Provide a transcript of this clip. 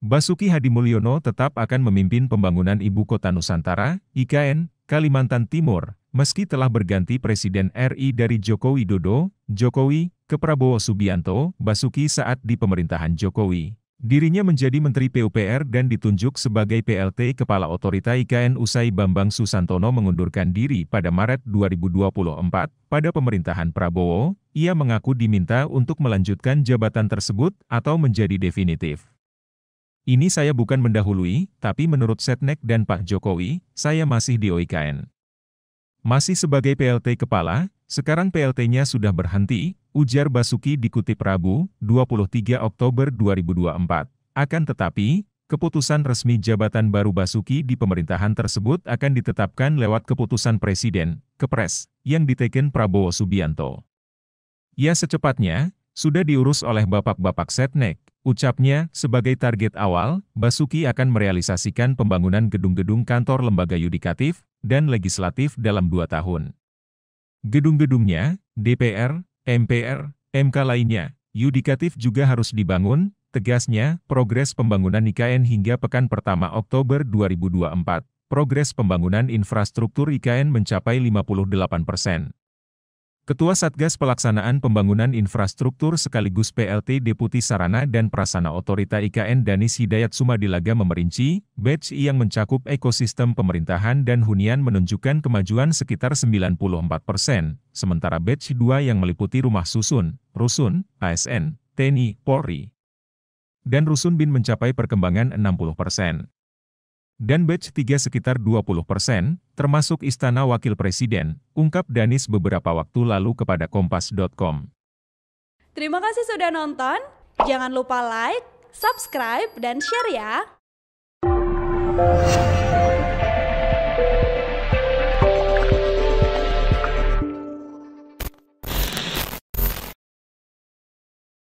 Basuki Hadi Mulyono tetap akan memimpin pembangunan Ibu Kota Nusantara, IKN, Kalimantan Timur, meski telah berganti Presiden RI dari Jokowi Dodo, Jokowi, ke Prabowo Subianto, Basuki saat di pemerintahan Jokowi. Dirinya menjadi Menteri PUPR dan ditunjuk sebagai PLT Kepala Otorita IKN usai Bambang Susantono mengundurkan diri pada Maret 2024. Pada pemerintahan Prabowo, ia mengaku diminta untuk melanjutkan jabatan tersebut atau menjadi definitif. Ini saya bukan mendahului, tapi menurut Setnek dan Pak Jokowi, saya masih di OIKN. Masih sebagai PLT Kepala, sekarang PLT-nya sudah berhenti, ujar Basuki dikutip Rabu, 23 Oktober 2024. Akan tetapi, keputusan resmi jabatan baru Basuki di pemerintahan tersebut akan ditetapkan lewat keputusan Presiden, Kepres, yang diteken Prabowo Subianto. Ya secepatnya, sudah diurus oleh bapak-bapak Setnek, Ucapnya, sebagai target awal, Basuki akan merealisasikan pembangunan gedung-gedung kantor lembaga yudikatif dan legislatif dalam dua tahun. Gedung-gedungnya, DPR, MPR, MK lainnya, yudikatif juga harus dibangun, tegasnya, progres pembangunan IKN hingga pekan pertama Oktober 2024. Progres pembangunan infrastruktur IKN mencapai 58 persen. Ketua Satgas Pelaksanaan Pembangunan Infrastruktur sekaligus PLT Deputi Sarana dan Prasana Otorita IKN Danis Hidayat Sumadilaga memerinci, batch yang mencakup ekosistem pemerintahan dan hunian menunjukkan kemajuan sekitar 94 persen, sementara batch 2 yang meliputi rumah susun, rusun, ASN, TNI, Polri, dan Rusun Bin mencapai perkembangan 60 persen dan batch 3 sekitar 20 persen, termasuk Istana Wakil Presiden, ungkap Danis beberapa waktu lalu kepada Kompas.com. Terima kasih sudah nonton, jangan lupa like, subscribe, dan share ya!